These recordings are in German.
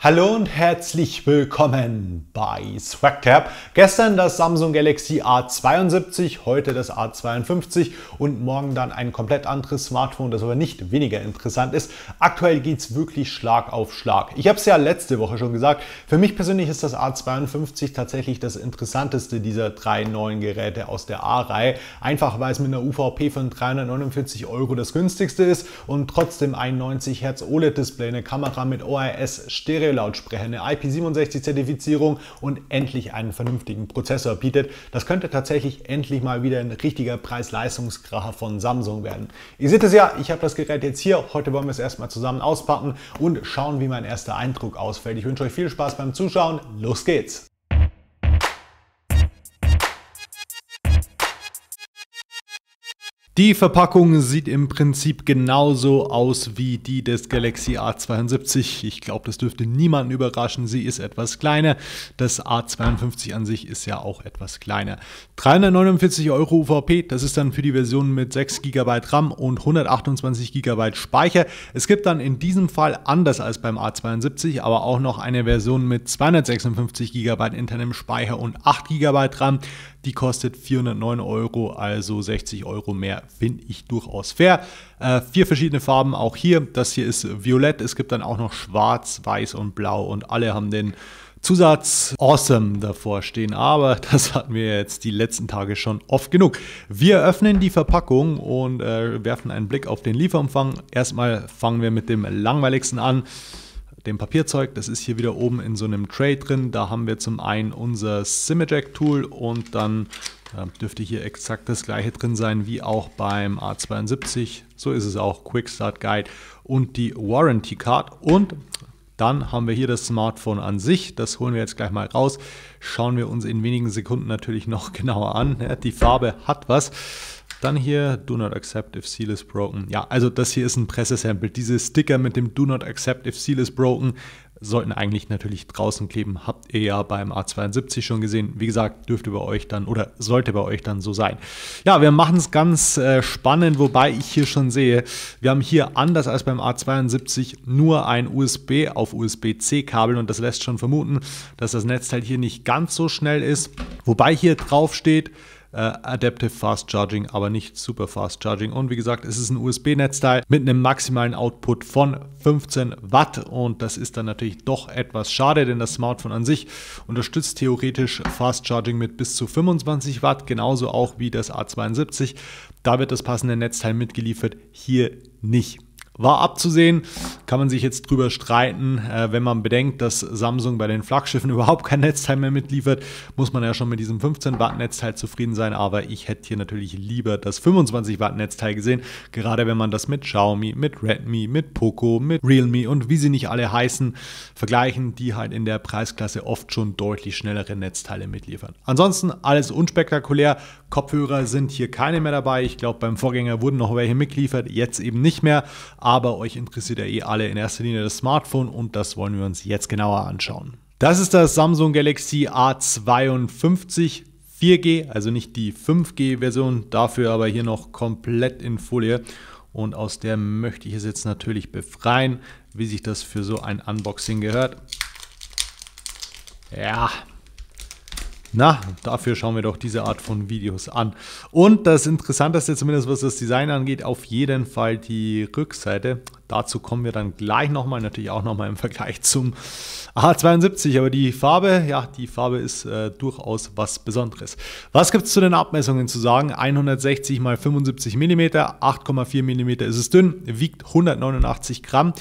Hallo und herzlich willkommen bei SwagTab. Gestern das Samsung Galaxy A72, heute das A52 und morgen dann ein komplett anderes Smartphone, das aber nicht weniger interessant ist. Aktuell geht's wirklich Schlag auf Schlag. Ich habe es ja letzte Woche schon gesagt, für mich persönlich ist das A52 tatsächlich das interessanteste dieser drei neuen Geräte aus der A-Reihe, einfach weil es mit einer UVP von 349 Euro das günstigste ist und trotzdem ein 90 Hertz OLED-Display, eine Kamera mit OIS, Stereo Stereo-Lautsprecher, eine IP67-Zertifizierung und endlich einen vernünftigen Prozessor bietet. Das könnte tatsächlich endlich mal wieder ein richtiger Preis-Leistungskracher von Samsung werden. Ihr seht es ja, ich habe das Gerät jetzt hier. Heute wollen wir es erstmal zusammen auspacken und schauen, wie mein erster Eindruck ausfällt. Ich wünsche euch viel Spaß beim Zuschauen. Los geht's! Die Verpackung sieht im Prinzip genauso aus wie die des Galaxy A72. Ich glaube, das dürfte niemanden überraschen. Sie ist etwas kleiner. Das A52 an sich ist ja auch etwas kleiner. 349 Euro UVP, das ist dann für die Version mit 6 GB RAM und 128 GB Speicher. Es gibt dann in diesem Fall, anders als beim A72, aber auch noch eine Version mit 256 GB internem Speicher und 8 GB RAM. Die kostet 409 Euro, also 60 Euro mehr finde ich durchaus fair. Äh, vier verschiedene Farben auch hier. Das hier ist violett. Es gibt dann auch noch schwarz, weiß und blau und alle haben den Zusatz Awesome davor stehen, aber das hatten wir jetzt die letzten Tage schon oft genug. Wir öffnen die Verpackung und äh, werfen einen Blick auf den Lieferumfang. Erstmal fangen wir mit dem langweiligsten an dem Papierzeug. Das ist hier wieder oben in so einem Tray drin. Da haben wir zum einen unser Simajack Tool und dann dürfte hier exakt das gleiche drin sein wie auch beim A72. So ist es auch Quick Start Guide und die Warranty Card und dann haben wir hier das Smartphone an sich. Das holen wir jetzt gleich mal raus. Schauen wir uns in wenigen Sekunden natürlich noch genauer an. Die Farbe hat was. Dann hier Do not accept if seal is broken. Ja, also das hier ist ein Pressesample. Diese Sticker mit dem Do not accept if seal is broken sollten eigentlich natürlich draußen kleben. Habt ihr ja beim A72 schon gesehen. Wie gesagt, dürfte bei euch dann oder sollte bei euch dann so sein. Ja, wir machen es ganz äh, spannend, wobei ich hier schon sehe, wir haben hier anders als beim A72 nur ein USB auf USB-C-Kabel und das lässt schon vermuten, dass das Netzteil hier nicht ganz so schnell ist. Wobei hier drauf steht, äh, Adaptive Fast Charging, aber nicht Super Fast Charging. Und wie gesagt, es ist ein USB-Netzteil mit einem maximalen Output von 15 Watt und das ist dann natürlich doch etwas schade, denn das Smartphone an sich unterstützt theoretisch Fast Charging mit bis zu 25 Watt, genauso auch wie das A72. Da wird das passende Netzteil mitgeliefert, hier nicht. War abzusehen, kann man sich jetzt drüber streiten. Äh, wenn man bedenkt, dass Samsung bei den Flaggschiffen überhaupt kein Netzteil mehr mitliefert, muss man ja schon mit diesem 15 Watt Netzteil zufrieden sein. Aber ich hätte hier natürlich lieber das 25 Watt Netzteil gesehen, gerade wenn man das mit Xiaomi, mit Redmi, mit Poco, mit Realme und wie sie nicht alle heißen, vergleichen, die halt in der Preisklasse oft schon deutlich schnellere Netzteile mitliefern. Ansonsten alles unspektakulär. Kopfhörer sind hier keine mehr dabei. Ich glaube, beim Vorgänger wurden noch welche mitgeliefert, jetzt eben nicht mehr aber euch interessiert ja eh alle in erster Linie das Smartphone und das wollen wir uns jetzt genauer anschauen. Das ist das Samsung Galaxy A52 4G, also nicht die 5G-Version, dafür aber hier noch komplett in Folie und aus der möchte ich es jetzt natürlich befreien, wie sich das für so ein Unboxing gehört. Ja, na, dafür schauen wir doch diese Art von Videos an. Und das Interessanteste, zumindest was das Design angeht, auf jeden Fall die Rückseite. Dazu kommen wir dann gleich nochmal, natürlich auch nochmal im Vergleich zum A72. Aber die Farbe, ja, die Farbe ist äh, durchaus was Besonderes. Was gibt es zu den Abmessungen zu sagen? 160 x 75 mm, 8,4 mm ist es dünn, wiegt 189 Gramm.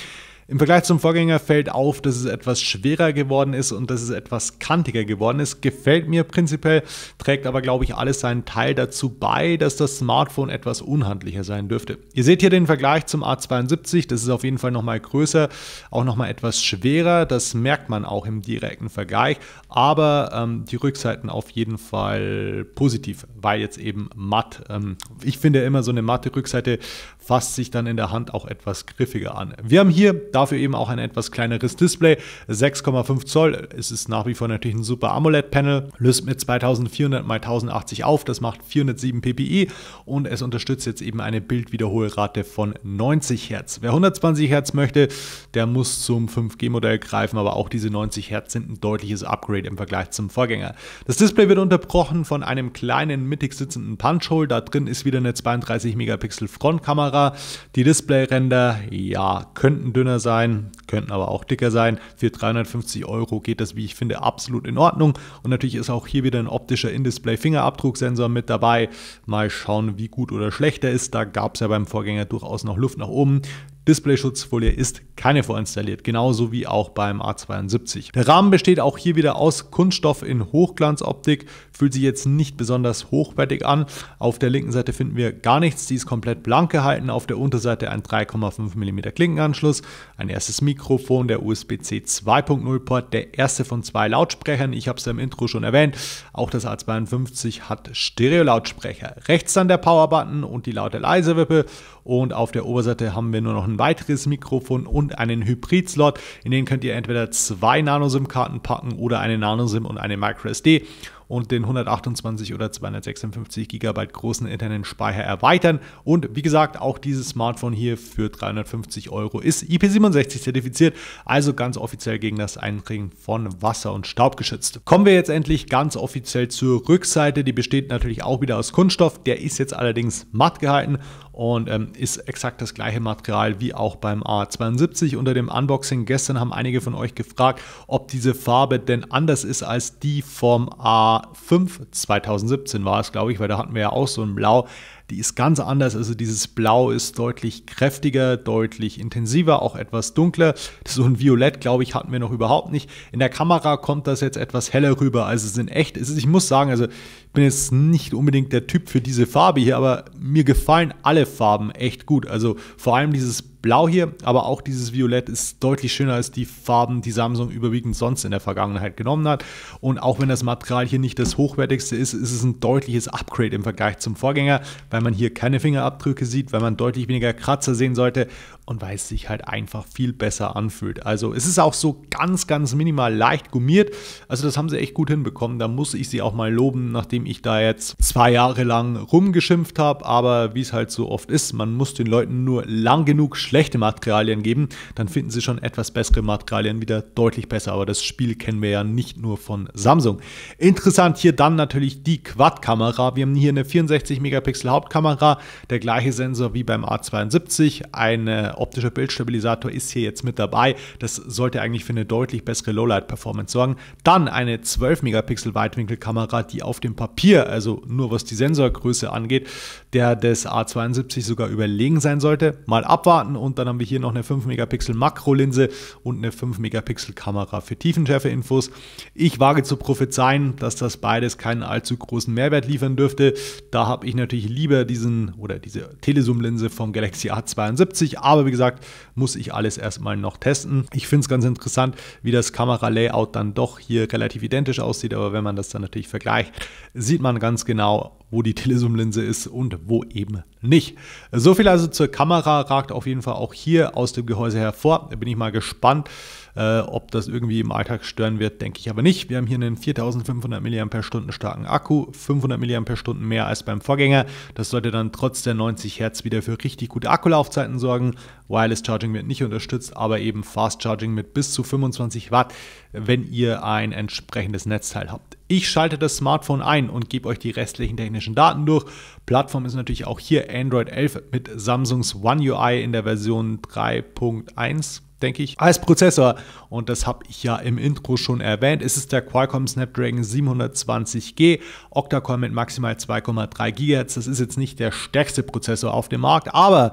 Im Vergleich zum Vorgänger fällt auf, dass es etwas schwerer geworden ist und dass es etwas kantiger geworden ist. Gefällt mir prinzipiell, trägt aber, glaube ich, alles seinen Teil dazu bei, dass das Smartphone etwas unhandlicher sein dürfte. Ihr seht hier den Vergleich zum A72, das ist auf jeden Fall nochmal größer, auch nochmal etwas schwerer, das merkt man auch im direkten Vergleich, aber ähm, die Rückseiten auf jeden Fall positiv, weil jetzt eben matt. Ähm, ich finde immer so eine matte Rückseite fasst sich dann in der Hand auch etwas griffiger an. Wir haben hier dafür eben auch ein etwas kleineres Display. 6,5 Zoll, ist es nach wie vor natürlich ein super AMOLED-Panel, löst mit 2400 x 1080 auf, das macht 407 ppi und es unterstützt jetzt eben eine Bildwiederholrate von 90 Hertz. Wer 120 Hertz möchte, der muss zum 5G-Modell greifen, aber auch diese 90 Hertz sind ein deutliches Upgrade im Vergleich zum Vorgänger. Das Display wird unterbrochen von einem kleinen, mittig sitzenden Punchhole. Da drin ist wieder eine 32 Megapixel Frontkamera. Die Displayränder, ja, könnten dünner sein sein, könnten aber auch dicker sein. Für 350 Euro geht das, wie ich finde, absolut in Ordnung. Und natürlich ist auch hier wieder ein optischer In-Display-Fingerabdrucksensor mit dabei. Mal schauen, wie gut oder schlecht er ist. Da gab es ja beim Vorgänger durchaus noch Luft nach oben. Displayschutzfolie ist keine vorinstalliert, genauso wie auch beim A72. Der Rahmen besteht auch hier wieder aus Kunststoff in Hochglanzoptik, fühlt sich jetzt nicht besonders hochwertig an. Auf der linken Seite finden wir gar nichts, die ist komplett blank gehalten. Auf der Unterseite ein 3,5 mm Klinkenanschluss, ein erstes Mikrofon, der USB-C 2.0 Port, der erste von zwei Lautsprechern. Ich habe es ja im Intro schon erwähnt, auch das A52 hat Stereo-Lautsprecher. Rechts dann der Powerbutton und die laute Leisewippe. Und auf der Oberseite haben wir nur noch ein weiteres Mikrofon und einen Hybrid-Slot. In den könnt ihr entweder zwei Nano-SIM-Karten packen oder eine Nano-SIM und eine MicroSD und den 128 oder 256 GB großen internen Speicher erweitern. Und wie gesagt, auch dieses Smartphone hier für 350 Euro ist IP67 zertifiziert, also ganz offiziell gegen das Eindringen von Wasser und Staub geschützt. Kommen wir jetzt endlich ganz offiziell zur Rückseite. Die besteht natürlich auch wieder aus Kunststoff, der ist jetzt allerdings matt gehalten und ähm, ist exakt das gleiche Material wie auch beim A72. Unter dem Unboxing gestern haben einige von euch gefragt, ob diese Farbe denn anders ist als die vom A5 2017 war es, glaube ich, weil da hatten wir ja auch so ein Blau. Die ist ganz anders, also dieses Blau ist deutlich kräftiger, deutlich intensiver, auch etwas dunkler. So ein Violett, glaube ich, hatten wir noch überhaupt nicht. In der Kamera kommt das jetzt etwas heller rüber, Also es in echt Ich muss sagen, also ich bin jetzt nicht unbedingt der Typ für diese Farbe hier, aber mir gefallen alle Farben echt gut. Also vor allem dieses Blau hier, aber auch dieses Violett ist deutlich schöner als die Farben, die Samsung überwiegend sonst in der Vergangenheit genommen hat. Und auch wenn das Material hier nicht das hochwertigste ist, ist es ein deutliches Upgrade im Vergleich zum Vorgänger, weil man hier keine Fingerabdrücke sieht, weil man deutlich weniger Kratzer sehen sollte und weil es sich halt einfach viel besser anfühlt. Also es ist auch so ganz, ganz minimal leicht gummiert. Also das haben sie echt gut hinbekommen. Da muss ich sie auch mal loben, nachdem ich da jetzt zwei Jahre lang rumgeschimpft habe. Aber wie es halt so oft ist, man muss den Leuten nur lang genug schlechte Materialien geben. Dann finden sie schon etwas bessere Materialien wieder deutlich besser. Aber das Spiel kennen wir ja nicht nur von Samsung. Interessant hier dann natürlich die Quad-Kamera. Wir haben hier eine 64 Megapixel Hauptkamera, der gleiche Sensor wie beim A72, eine optische Bildstabilisator ist hier jetzt mit dabei. Das sollte eigentlich für eine deutlich bessere Lowlight-Performance sorgen. Dann eine 12 Megapixel Weitwinkelkamera, die auf dem Papier, also nur was die Sensorgröße angeht, der des A72 sogar überlegen sein sollte. Mal abwarten und dann haben wir hier noch eine 5 Megapixel Makrolinse und eine 5 Megapixel Kamera für Tiefenschärfe-Infos. Ich wage zu prophezeien, dass das beides keinen allzu großen Mehrwert liefern dürfte. Da habe ich natürlich lieber diesen oder diese Telezoom-Linse vom Galaxy A72, aber wie gesagt, muss ich alles erstmal noch testen. Ich finde es ganz interessant, wie das Kameralayout dann doch hier relativ identisch aussieht, aber wenn man das dann natürlich vergleicht, sieht man ganz genau, wo die telesum linse ist und wo eben nicht. So viel also zur Kamera, ragt auf jeden Fall auch hier aus dem Gehäuse hervor. Da bin ich mal gespannt äh, ob das irgendwie im Alltag stören wird, denke ich aber nicht. Wir haben hier einen 4500 mAh starken Akku, 500 mAh mehr als beim Vorgänger. Das sollte dann trotz der 90 Hertz wieder für richtig gute Akkulaufzeiten sorgen. Wireless Charging wird nicht unterstützt, aber eben Fast Charging mit bis zu 25 Watt, wenn ihr ein entsprechendes Netzteil habt. Ich schalte das Smartphone ein und gebe euch die restlichen technischen Daten durch. Plattform ist natürlich auch hier Android 11 mit Samsungs One UI in der Version 3.1 denke ich, als Prozessor. Und das habe ich ja im Intro schon erwähnt. Es ist der Qualcomm Snapdragon 720G, Octa-Core mit maximal 2,3 GHz. Das ist jetzt nicht der stärkste Prozessor auf dem Markt, aber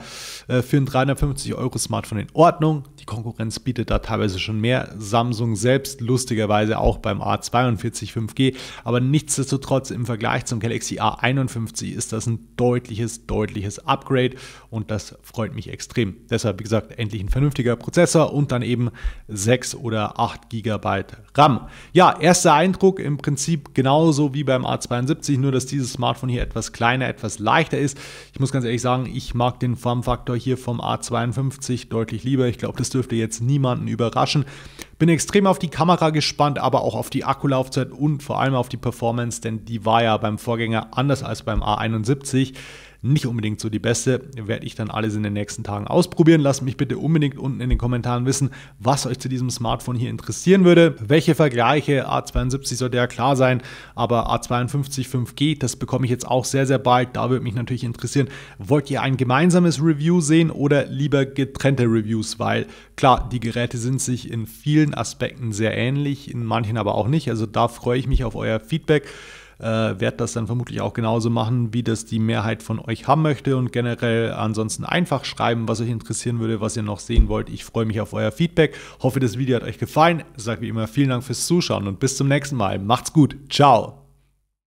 äh, für ein 350 Euro Smartphone in Ordnung. Die Konkurrenz bietet da teilweise schon mehr. Samsung selbst lustigerweise auch beim A42 5G. Aber nichtsdestotrotz im Vergleich zum Galaxy A51 ist das ein deutliches, deutliches Upgrade. Und das freut mich extrem. Deshalb, wie gesagt, endlich ein vernünftiger Prozessor. Prozessor und dann eben 6 oder 8 GB RAM. Ja, erster Eindruck im Prinzip genauso wie beim A72, nur dass dieses Smartphone hier etwas kleiner, etwas leichter ist. Ich muss ganz ehrlich sagen, ich mag den Formfaktor hier vom A52 deutlich lieber. Ich glaube, das dürfte jetzt niemanden überraschen. Bin extrem auf die Kamera gespannt, aber auch auf die Akkulaufzeit und vor allem auf die Performance, denn die war ja beim Vorgänger anders als beim A71 nicht unbedingt so die beste. Werde ich dann alles in den nächsten Tagen ausprobieren. Lasst mich bitte unbedingt unten in den Kommentaren wissen, was euch zu diesem Smartphone hier interessieren würde. Welche Vergleiche, A72 sollte ja klar sein, aber A52 5G, das bekomme ich jetzt auch sehr, sehr bald. Da würde mich natürlich interessieren, wollt ihr ein gemeinsames Review sehen oder lieber getrennte Reviews? Weil klar, die Geräte sind sich in vielen Aspekten sehr ähnlich, in manchen aber auch nicht. Also da freue ich mich auf euer Feedback äh, werde das dann vermutlich auch genauso machen, wie das die Mehrheit von euch haben möchte und generell ansonsten einfach schreiben, was euch interessieren würde, was ihr noch sehen wollt. Ich freue mich auf euer Feedback. Hoffe, das Video hat euch gefallen. Sag wie immer vielen Dank fürs Zuschauen und bis zum nächsten Mal. Macht's gut. Ciao.